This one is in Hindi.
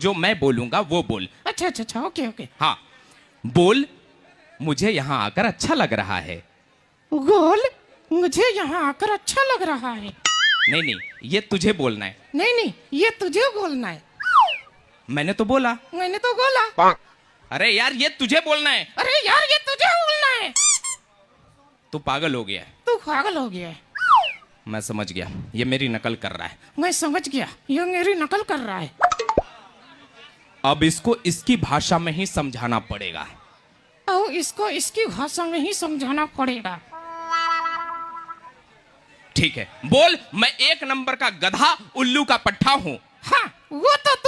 जो मैं बोलूंगा वो बोल अच्छा अच्छा अच्छा ओके ओके हाँ बोल मुझे यहाँ आकर अच्छा लग रहा है गोल मुझे यहाँ आकर अच्छा लग रहा है नहीं नहीं ये तुझे बोलना है नहीं नहीं ये तुझे बोलना है मैंने तो बोला मैंने तो बोला अरे यार ये तुझे बोलना है अरे यार ये तुझे बोलना है तू पागल हो गया तू पागल हो गया मैं समझ गया ये मेरी नकल कर रहा है मैं समझ गया ये मेरी नकल कर रहा है अब इसको इसकी भाषा में ही समझाना पड़ेगा अब इसको इसकी भाषा में ही समझाना पड़ेगा ठीक है बोल मैं एक नंबर का गधा उल्लू का पट्टा हूँ हाँ, वो तो